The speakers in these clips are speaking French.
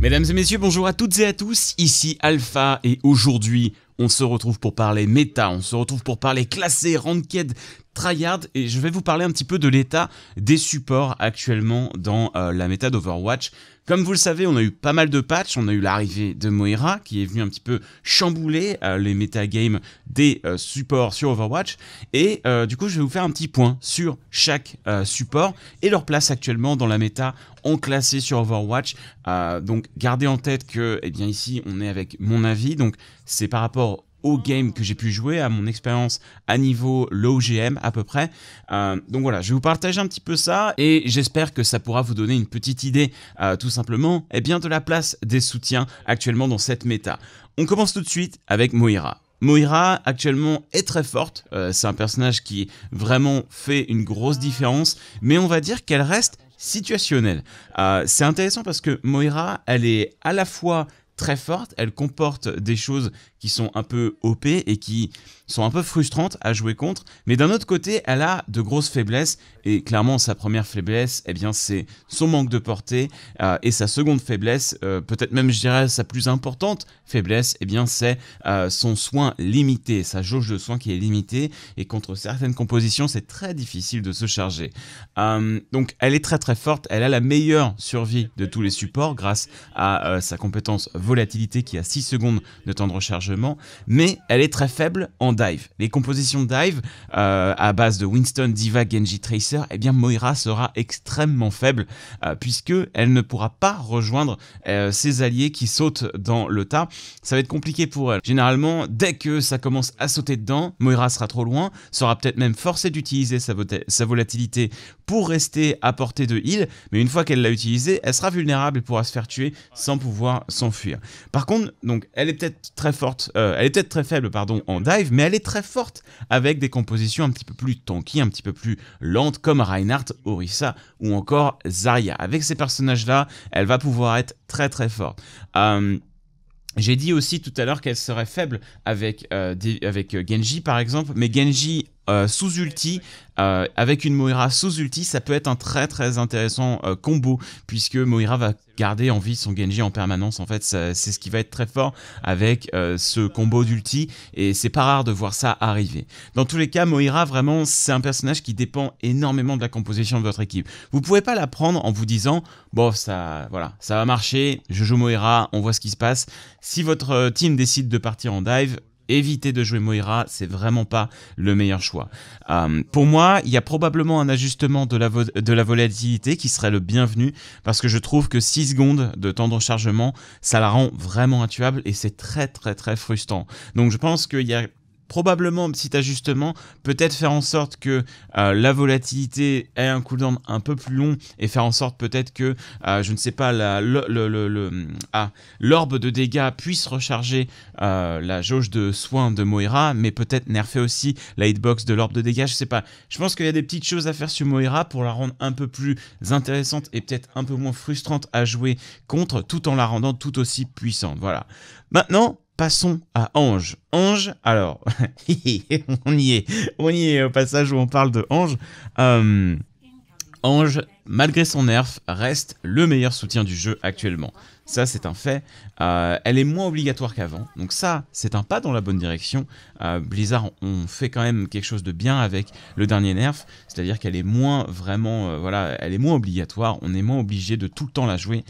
Mesdames et messieurs, bonjour à toutes et à tous, ici Alpha et aujourd'hui on se retrouve pour parler méta, on se retrouve pour parler classé, ranked, et je vais vous parler un petit peu de l'état des supports actuellement dans euh, la méta d'Overwatch. Comme vous le savez, on a eu pas mal de patchs, on a eu l'arrivée de Moira qui est venue un petit peu chambouler euh, les les metagames des euh, supports sur Overwatch et du coup je vais vous faire un petit point sur chaque support et leur place actuellement dans la méta en classé sur Overwatch. donc gardez en tête que eh bien ici on est avec mon avis donc c'est par rapport game game que j'ai pu jouer, à mon expérience à niveau low GM à peu près. Euh, donc voilà, je vais vous partager un petit peu ça et j'espère que ça pourra vous donner une petite idée euh, tout simplement et eh bien de la place des soutiens actuellement dans cette méta. On commence tout de suite avec Moira. Moira actuellement est très forte, euh, c'est un personnage qui vraiment fait une grosse différence, mais on va dire qu'elle reste situationnelle. c'est intéressant parce que Moira, elle est à la fois très forte, elle comporte des choses qui sont un peu OP et qui sont un peu frustrantes à jouer contre. Mais d'un autre côté, elle a de grosses faiblesses et clairement sa première faiblesse, eh bien c'est son manque de portée euh, et sa seconde faiblesse, euh, peut-être même je dirais sa plus importante faiblesse, eh bien c'est euh, son soin limité, sa jauge de soin qui est limitée et contre certaines compositions, c'est très difficile de se charger. donc elle est très très forte, elle a la meilleure survie de tous les supports grâce à sa compétence volatilité qui a 6 secondes de temps de recharge mais elle est très faible en dive. Les compositions dive euh, à base de Winston, Diva, Genji, Tracer, et eh bien Moira sera extrêmement faible euh, puisque elle ne pourra pas rejoindre euh, ses alliés qui sautent dans le tas. Ça va être compliqué pour elle. Généralement, dès que ça commence à sauter dedans, Moira sera trop loin, sera peut-être même forcée d'utiliser sa, sa volatilité pour rester à portée de heal, mais une fois qu'elle l'a utilisée, elle sera vulnérable et pourra se faire tuer sans pouvoir s'enfuir. Par contre, donc elle est peut-être très forte euh, elle est peut-être très faible, pardon, en dive, mais elle est très forte avec des compositions un petit peu plus tanky, un petit peu plus lentes, comme Reinhardt, Orissa ou encore Zarya. Avec ces personnages-là, elle va pouvoir être très très forte. Euh, j'ai dit aussi tout à l'heure qu'elle serait faible avec, euh, avec Genji par exemple, mais Genji euh, sous ulti, euh, avec une Moira sous ulti, ça peut être un très très intéressant euh, combo, puisque Moira va garder en vie son Genji en permanence, en fait, c'est ce qui va être très fort avec ce combo d'ulti, et c'est pas rare de voir ça arriver. Dans tous les cas, Moira, vraiment, c'est un personnage qui dépend énormément de la composition de votre équipe. Vous pouvez pas la prendre en vous disant, bon, ça, voilà, ça va marcher, je joue Moira, on voit ce qui se passe. Si votre team décide de partir en dive, éviter de jouer Moira, c'est vraiment pas le meilleur choix. Euh, pour moi, il y a probablement un ajustement de la, de la volatilité qui serait le bienvenu parce que je trouve que 6 secondes de temps de rechargement, ça la rend vraiment intuable et c'est très très très frustrant. Donc je pense qu'il y a probablement un petit ajustement, peut-être faire en sorte que euh, la volatilité ait un cooldown un peu plus long et faire en sorte peut-être que, euh, je ne sais pas, ah, l'orbe de dégâts puisse recharger euh, la jauge de soins de Moira, mais peut-être nerfer aussi la hitbox de l'orbe de dégâts, je ne sais pas. Je pense qu'il y a des petites choses à faire sur Moira pour la rendre un peu plus intéressante et peut-être un peu moins frustrante à jouer contre, tout en la rendant tout aussi puissante. Voilà. Maintenant, Passons à Ange. Ange, alors, on y est, on y est au passage où on parle de Ange. Euh, Ange, malgré son nerf, reste le meilleur soutien du jeu actuellement. Ça, c'est un fait. Euh, elle est moins obligatoire qu'avant. Donc ça, c'est un pas dans la bonne direction. Euh, Blizzard, on fait quand même quelque chose de bien avec le dernier nerf. C'est-à-dire qu'elle est moins vraiment... Euh, voilà, elle est moins obligatoire. On est moins obligé de tout le temps la jouer.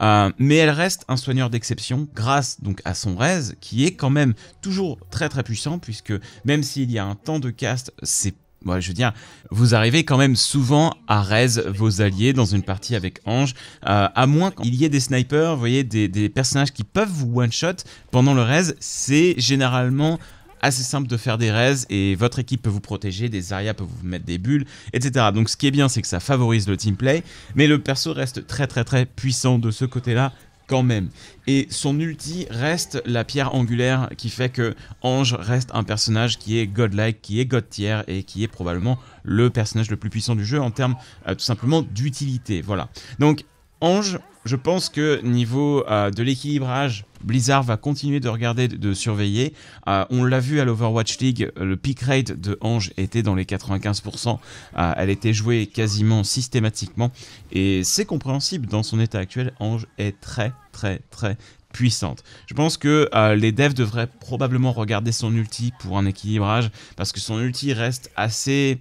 mais elle reste un soigneur d'exception grâce donc à son raise qui est quand même toujours très très puissant, puisque même s'il y a un temps de cast, c'est je veux dire, vous arrivez quand même souvent à raise vos alliés dans une partie avec Ange, euh, à moins qu'il y ait des snipers, vous voyez, des, personnages qui peuvent vous one-shot pendant le raise, c'est généralement assez simple de faire des raises et votre équipe peut vous protéger, des arias peuvent vous mettre des bulles, etc. Donc ce qui est bien, c'est que ça favorise le team play, mais le perso reste très très très puissant de ce côté-là quand même. Et son ulti reste la pierre angulaire qui fait que Ange reste un personnage qui est godlike, qui est godtier et qui est probablement le personnage le plus puissant du jeu en termes euh, tout simplement d'utilité. Voilà. Donc Ange, je pense que niveau euh, de l'équilibrage, Blizzard va continuer de regarder, de, surveiller. Euh, on l'a vu à l'Overwatch League, le peak rate de Ange était dans les 95%. Euh, elle était jouée quasiment systématiquement. Et c'est compréhensible, dans son état actuel, Ange est très, très, très puissante. Je pense que les devs devraient probablement regarder son ulti pour un équilibrage, parce que son ulti reste assez...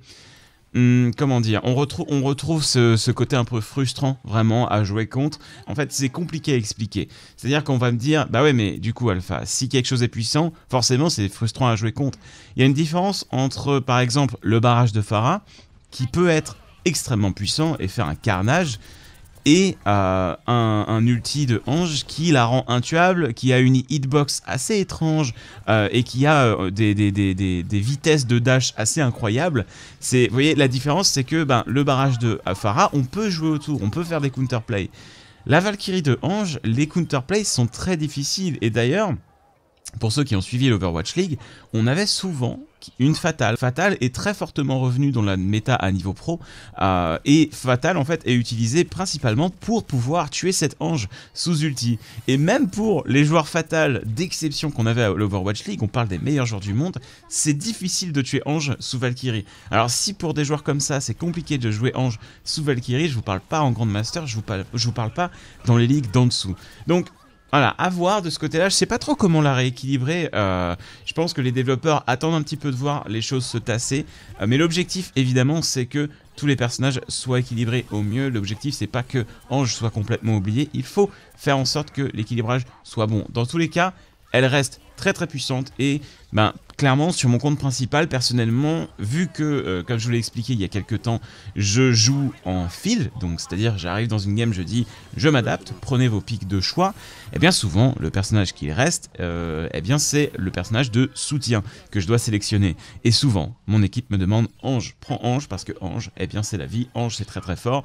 Hmm, comment dire, on retrouve, on retrouve ce, côté un peu frustrant vraiment à jouer contre. En fait, c'est compliqué à expliquer. C'est-à-dire qu'on va me dire, bah ouais, mais du coup, Alpha, si quelque chose est puissant, forcément, c'est frustrant à jouer contre. Il y a une différence entre, par exemple, le barrage de Phara, qui peut être extrêmement puissant et faire un carnage et euh, un, ulti de Ange qui la rend intuable, qui a une hitbox assez étrange euh, et qui a euh, des, des, vitesses de dash assez incroyables. Vous voyez, la différence c'est que ben, le barrage de Pharah, on peut jouer autour, on peut faire des counterplays. La Valkyrie de Ange, les counterplays sont très difficiles et d'ailleurs, pour ceux qui ont suivi l'Overwatch League, on avait souvent une fatale. Fatale est très fortement revenue dans la méta à niveau pro euh, et fatale en fait est utilisé principalement pour pouvoir tuer cet ange sous ulti. Et même pour les joueurs fatales d'exception qu'on avait à l'Overwatch League, on parle des meilleurs joueurs du monde, c'est difficile de tuer ange sous Valkyrie. Alors si pour des joueurs comme ça c'est compliqué de jouer ange sous Valkyrie, je vous parle pas en Grand Master, je vous parle, je vous parle pas dans les ligues d'en dessous. Donc voilà, à voir de ce côté-là. Je ne sais pas trop comment la rééquilibrer. Euh, je pense que les développeurs attendent un petit peu de voir les choses se tasser. Euh, mais l'objectif, évidemment, c'est que tous les personnages soient équilibrés au mieux. L'objectif, c'est pas que Ange soit complètement oublié. Il faut faire en sorte que l'équilibrage soit bon. Dans tous les cas, elle reste très très puissante et ben, clairement sur mon compte principal personnellement vu que euh, comme je vous l'ai expliqué il y a quelques temps je joue en file, donc c'est à dire j'arrive dans une game je dis je m'adapte prenez vos pics de choix et eh bien souvent le personnage qui reste et euh, eh bien c'est le personnage de soutien que je dois sélectionner et souvent mon équipe me demande Ange prends Ange parce que Ange et eh bien c'est la vie Ange c'est très très fort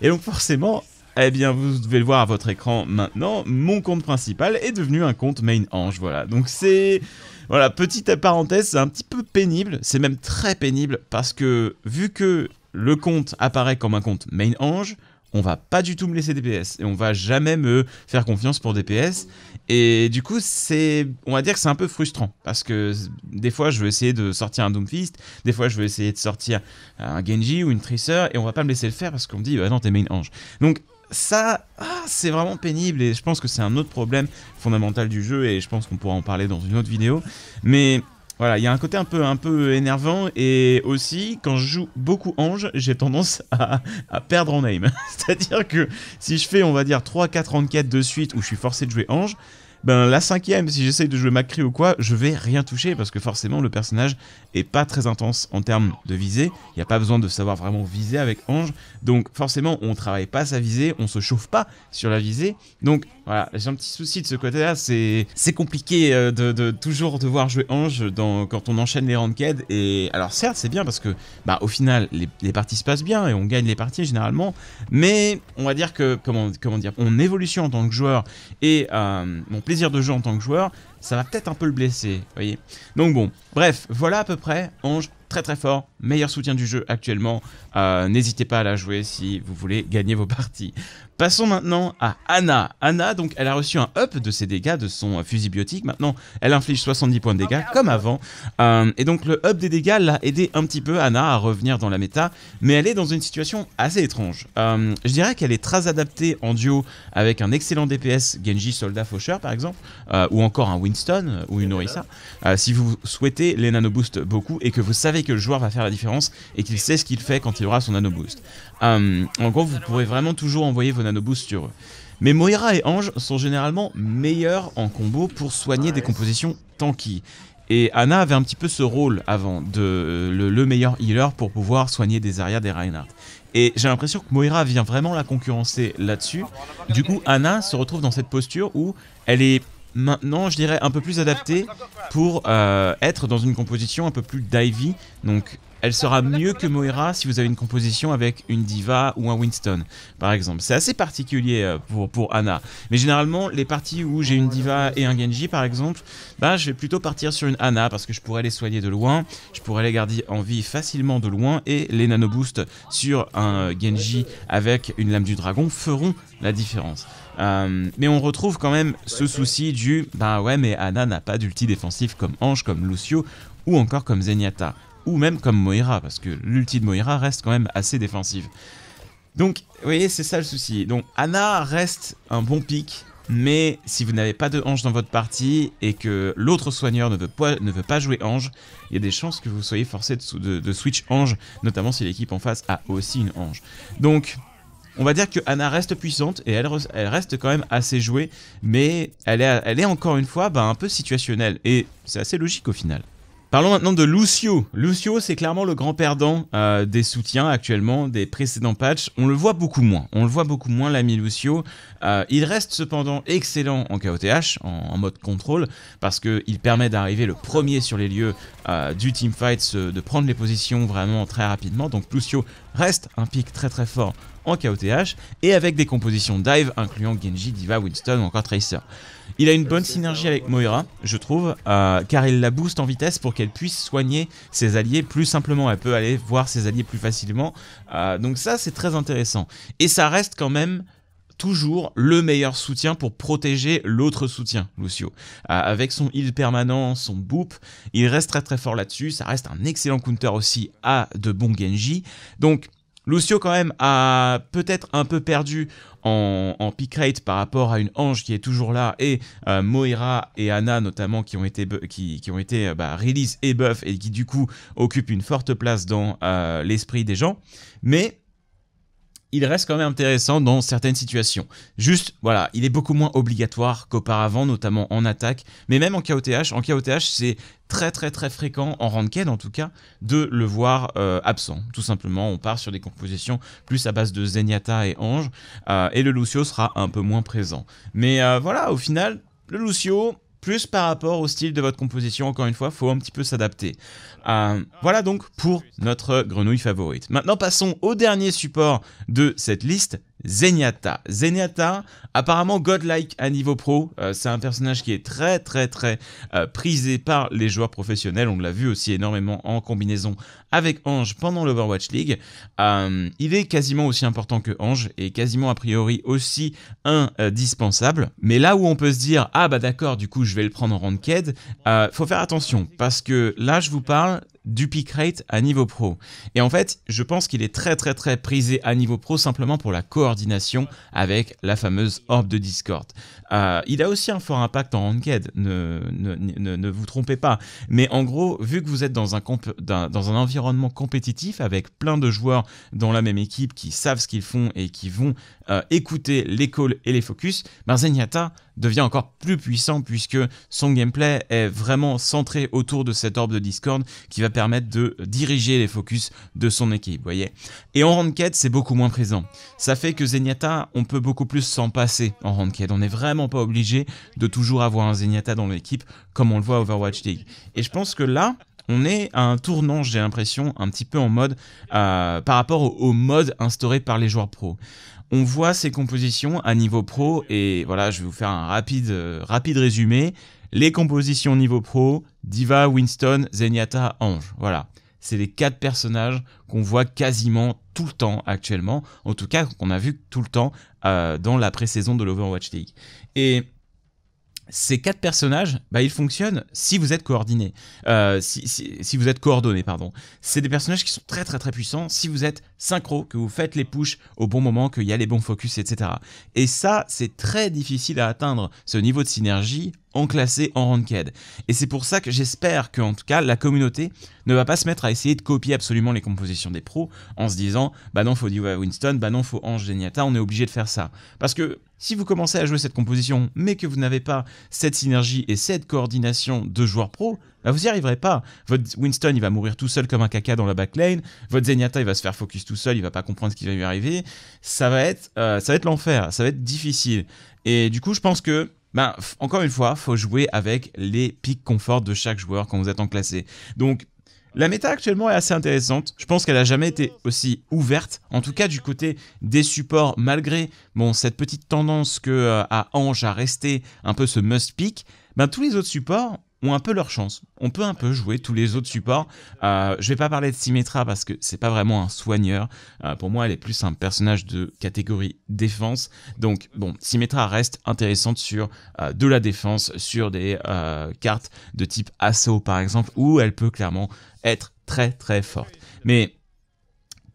et donc forcément eh bien, vous devez le voir à votre écran maintenant, mon compte principal est devenu un compte main ange, voilà. Donc c'est... Voilà, petite parenthèse, c'est un petit peu pénible, c'est même très pénible, parce que vu que le compte apparaît comme un compte main ange, on va pas du tout me laisser DPS et on va jamais me faire confiance pour DPS et du coup c'est on va dire que c'est un peu frustrant parce que des fois je veux essayer de sortir un Doomfist, des fois je veux essayer de sortir un Genji ou une Tracer et on va pas me laisser le faire parce qu'on me dit bah non t'es main ange. Donc ça, ah, c'est vraiment pénible et je pense que c'est un autre problème fondamental du jeu et je pense qu'on pourra en parler dans une autre vidéo. Mais voilà, il y a un côté un peu, un peu énervant et aussi, quand je joue beaucoup Ange, j'ai tendance à, à, perdre en aim. C'est-à-dire que si je fais, on va dire, 3-4 enquêtes de suite où je suis forcé de jouer Ange, ben, la cinquième, si j'essaye de jouer Macri ou quoi, je vais rien toucher parce que forcément le personnage est pas très intense en termes de visée. Il n'y a pas besoin de savoir vraiment viser avec Ange. Donc forcément, on travaille pas sa visée, on se chauffe pas sur la visée. Donc voilà, j'ai un petit souci de ce côté-là. C'est c'est compliqué euh, de, toujours devoir jouer Ange quand on enchaîne les ranked. Et alors certes, c'est bien parce que bah au final les, parties se passent bien et on gagne les parties généralement. Mais on va dire que comment comment dire, on évolution en tant que joueur et euh, mon de jouer en tant que joueur, ça va peut-être un peu le blesser, voyez. Donc bon, bref, voilà à peu près, Ange, très très fort, meilleur soutien du jeu actuellement, euh, n'hésitez pas à la jouer si vous voulez gagner vos parties. Passons maintenant à Anna. Anna, donc, elle a reçu un up de ses dégâts de son fusil biotique. Maintenant, elle inflige 70 points de dégâts, ah, comme avant. Euh, et donc, le up des dégâts l'a aidé un petit peu, Anna, à revenir dans la méta. Mais elle est dans une situation assez étrange. Euh, je dirais qu'elle est très adaptée en duo avec un excellent DPS, Genji Soldat Faucheur, par exemple, euh, ou encore un Winston ou une Orisa. si vous souhaitez les nano Boost beaucoup et que vous savez que le joueur va faire la différence et qu'il sait ce qu'il fait quand il aura son nano boost. en gros, vous pourrez vraiment toujours envoyer vos nano boost sur eux. Mais Moira et Ange sont généralement meilleurs en combo pour soigner des compositions tanky. Et Anna avait un petit peu ce rôle avant, de euh, le, meilleur healer pour pouvoir soigner des Arias des Reinhardt. Et j'ai l'impression que Moira vient vraiment la concurrencer là-dessus. Du coup, Anna se retrouve dans cette posture où elle est maintenant, je dirais, un peu plus adaptée pour euh, être dans une composition un peu plus divey. Donc, elle sera mieux que Moira si vous avez une composition avec une diva ou un Winston, par exemple. C'est assez particulier euh, pour, Anna. Mais généralement, les parties où j'ai une diva et un Genji, par exemple, bah, je vais plutôt partir sur une Anna parce que je pourrais les soigner de loin, je pourrais les garder en vie facilement de loin et les nano boosts sur un Genji avec une lame du dragon feront la différence. Euh, mais on retrouve quand même ce souci du bah ouais mais Anna n'a pas d'ulti défensif comme Ange, comme Lucio ou encore comme Zenyatta ou même comme Moira, parce que l'ulti de Moira reste quand même assez défensive. Donc, vous voyez, c'est ça le souci. Donc, Anna reste un bon pick, mais si vous n'avez pas de Ange dans votre partie et que l'autre soigneur ne veut, pas, ne veut, pas, jouer Ange, il y a des chances que vous soyez forcé de, switch Ange, notamment si l'équipe en face a aussi une Ange. Donc, on va dire que Anna reste puissante et elle, reste quand même assez jouée, mais elle est, elle est encore une fois bah, un peu situationnelle et c'est assez logique au final. Parlons maintenant de Lucio. Lucio, c'est clairement le grand perdant euh, des soutiens actuellement, des précédents patchs. On le voit beaucoup moins. On le voit beaucoup moins, l'ami Lucio. Euh, il reste cependant excellent en KOTH, en, mode contrôle, parce qu'il permet d'arriver le premier sur les lieux du euh, du teamfight, de prendre les positions vraiment très rapidement. Donc Lucio reste un pic très très fort en KOTH, et avec des compositions dive incluant Genji, Diva, Winston ou encore Tracer. Il a une bonne synergie avec Moira, je trouve, euh, car il la booste en vitesse pour qu'elle puisse soigner ses alliés plus simplement. Elle peut aller voir ses alliés plus facilement. Euh, donc ça, c'est très intéressant. Et ça reste quand même toujours le meilleur soutien pour protéger l'autre soutien, Lucio. Euh, avec son heal permanent, son boop, il reste très très fort là-dessus. Ça reste un excellent counter aussi à de bons Genji. Donc, Lucio quand même a peut-être un peu perdu en, en rate par rapport à une ange qui est toujours là et euh, Moira et Anna notamment qui ont été qui, qui ont été euh, bah, release et buff et qui du coup occupent une forte place dans euh, l'esprit des gens mais il reste quand même intéressant dans certaines situations. Juste, voilà, il est beaucoup moins obligatoire qu'auparavant, notamment en attaque, mais même en KOTH. En KOTH, c'est très très très fréquent, en ranked en tout cas, de le voir euh, absent. Tout simplement, on part sur des compositions plus à base de Zenyatta et Ange, euh, et le Lucio sera un peu moins présent. Mais euh, voilà, au final, le Lucio, plus par rapport au style de votre composition. Encore une fois, faut un petit peu s'adapter. Euh, voilà donc pour notre grenouille favorite. Maintenant passons au dernier support de cette liste, Zenyatta. Zenyatta, apparemment godlike à niveau pro, euh, c'est un personnage qui est très très très euh, prisé par les joueurs professionnels, on l'a vu aussi énormément en combinaison avec Ange pendant l'Overwatch League. Euh, il est quasiment aussi important que Ange et quasiment a priori aussi indispensable. Mais là où on peut se dire, ah bah d'accord, du coup je vais le prendre en ranked, faut faire attention parce que là je vous parle du rate à niveau pro. Et en fait, je pense qu'il est très très très prisé à niveau pro simplement pour la coordination avec la fameuse orb de Discord. Euh, il a aussi un fort impact en ranked, ne, vous trompez pas. Mais en gros, vu que vous êtes dans un, dans un environnement compétitif avec plein de joueurs dans la même équipe qui savent ce qu'ils font et qui vont euh, écouter les calls et les focus, ben devient encore plus puissant puisque son gameplay est vraiment centré autour de cette orbe de Discord qui va permettre de diriger les focus de son équipe, voyez. Et en ranked, c'est beaucoup moins présent. Ça fait que Zenyatta, on peut beaucoup plus s'en passer en ranked. On n'est vraiment pas obligé de toujours avoir un Zenyatta dans l'équipe comme on le voit à Overwatch League. Et je pense que là, on est à un tournant, j'ai l'impression, un petit peu en mode euh, par rapport au, au, mode instauré par les joueurs pro. On voit ces compositions à niveau pro et voilà, je vais vous faire un rapide, euh, rapide résumé. Les compositions niveau pro, Diva, Winston, Zenyatta, Ange. Voilà. C'est les quatre personnages qu'on voit quasiment tout le temps actuellement. En tout cas, qu'on a vu tout le temps euh, dans la pré-saison de l'Overwatch League. Et ces quatre personnages, bah, ils fonctionnent si vous êtes coordonnés. Euh, si, vous êtes coordonnés, pardon. C'est des personnages qui sont très très très puissants si vous êtes synchro, que vous faites les pushes au bon moment, qu'il y a les bons focus, etc. Et ça, c'est très difficile à atteindre, ce niveau de synergie en classé, en ranked. Et c'est pour ça que j'espère que, en tout cas, la communauté ne va pas se mettre à essayer de copier absolument les compositions des pros en se disant, bah non, faut Diva Winston, bah non, faut Ange Geniata, on est obligé de faire ça. Parce que si vous commencez à jouer cette composition, mais que vous n'avez pas cette synergie et cette coordination de joueurs pro, bah, vous n'y arriverez pas. Votre Winston, il va mourir tout seul comme un caca dans la backlane. Votre Zenyatta, il va se faire focus tout seul, il va pas comprendre ce qui va lui arriver. Ça va être, euh, ça va être l'enfer, ça va être difficile. Et du coup, je pense que bah, encore une fois, faut jouer avec les pics confort de chaque joueur quand vous êtes en classé. Donc, la méta actuellement est assez intéressante. Je pense qu'elle n'a jamais été aussi ouverte, en tout cas du côté des supports, malgré bon, cette petite tendance que euh, à Ange à rester un peu ce must-pick. Ben, tous les autres supports, ont un peu leur chance. On peut un peu jouer tous les autres supports. Euh, je vais pas parler de Symmetra parce que c'est pas vraiment un soigneur. Euh, pour moi, elle est plus un personnage de catégorie défense. Donc bon, Symmetra reste intéressante sur euh, de la défense, sur des cartes de type assaut par exemple, où elle peut clairement être très très forte. Mais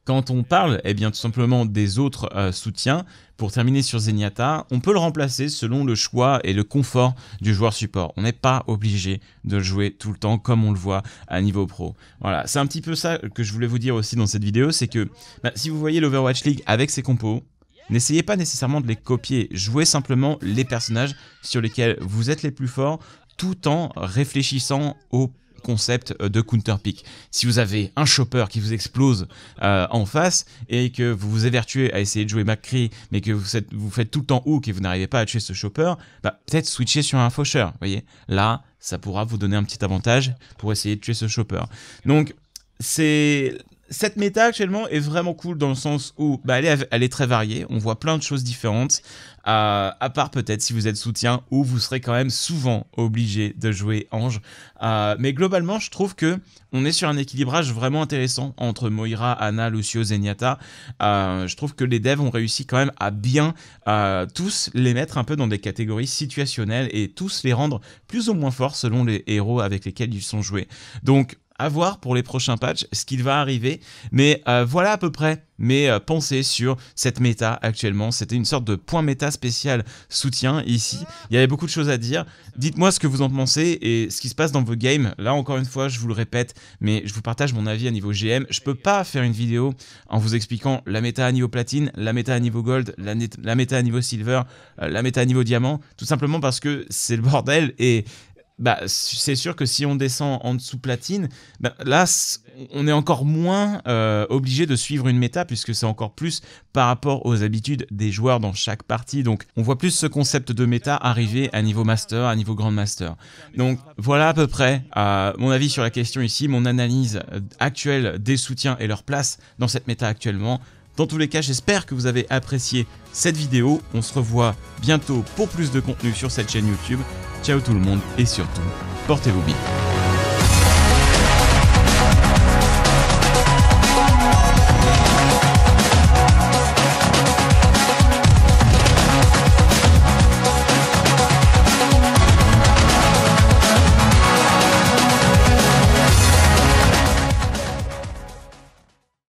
quand on parle, eh bien, tout simplement des autres euh, soutiens, pour terminer sur Zenyatta, on peut le remplacer selon le choix et le confort du joueur support. On n'est pas obligé de le jouer tout le temps comme on le voit à niveau pro. Voilà, c'est un petit peu ça que je voulais vous dire aussi dans cette vidéo, c'est que bah, si vous voyez l'Overwatch League avec ses compos, N'essayez pas nécessairement de les copier, jouez simplement les personnages sur lesquels vous êtes les plus forts tout en réfléchissant au concept euh, de counter pick. Si vous avez un chopper qui vous explose euh, en face et que vous vous évertuez à essayer de jouer McCree, mais que vous, vous faites tout le temps hook et vous n'arrivez pas à tuer ce chopper, bah, peut-être switcher sur un faucheur. voyez, là, ça pourra vous donner un petit avantage pour essayer de tuer ce chopper. Donc, c'est cette méta actuellement est vraiment cool dans le sens où bah, elle est très variée, on voit plein de choses différentes à part peut-être si vous êtes soutien ou vous serez quand même souvent obligé de jouer ange. Euh, mais globalement, je trouve que on est sur un équilibrage vraiment intéressant entre Moira, Anna, Lucio, Zenyatta. Euh, je trouve que les devs ont réussi quand même à bien euh, tous les mettre un peu dans des catégories situationnelles et tous les rendre plus ou moins forts selon les héros avec lesquels ils sont joués. Donc à voir pour les prochains patchs ce qu'il va arriver. Mais euh, voilà à peu près mes euh, pensées sur cette méta actuellement. C'était une sorte de point méta spécial soutien ici. Il y avait beaucoup de choses à dire. Dites-moi ce que vous en pensez et ce qui se passe dans vos games. Là encore une fois, je vous le répète, mais je vous partage mon avis à niveau GM. Je peux pas faire une vidéo en vous expliquant la méta à niveau platine, la méta à niveau gold, la, méta à niveau silver, euh, la méta à niveau diamant, tout simplement parce que c'est le bordel et bah, c'est sûr que si on descend en dessous platine, bah, là, on est encore moins euh, obligé de suivre une méta, puisque c'est encore plus par rapport aux habitudes des joueurs dans chaque partie. Donc, on voit plus ce concept de méta arriver à niveau master, à niveau grand master. Donc, voilà à peu près euh, mon avis sur la question ici, mon analyse euh, actuelle des soutiens et leur place dans cette méta actuellement. Dans tous les cas, j'espère que vous avez apprécié cette vidéo. On se revoit bientôt pour plus de contenu sur cette chaîne YouTube. Ciao tout le monde et surtout, portez-vous bien.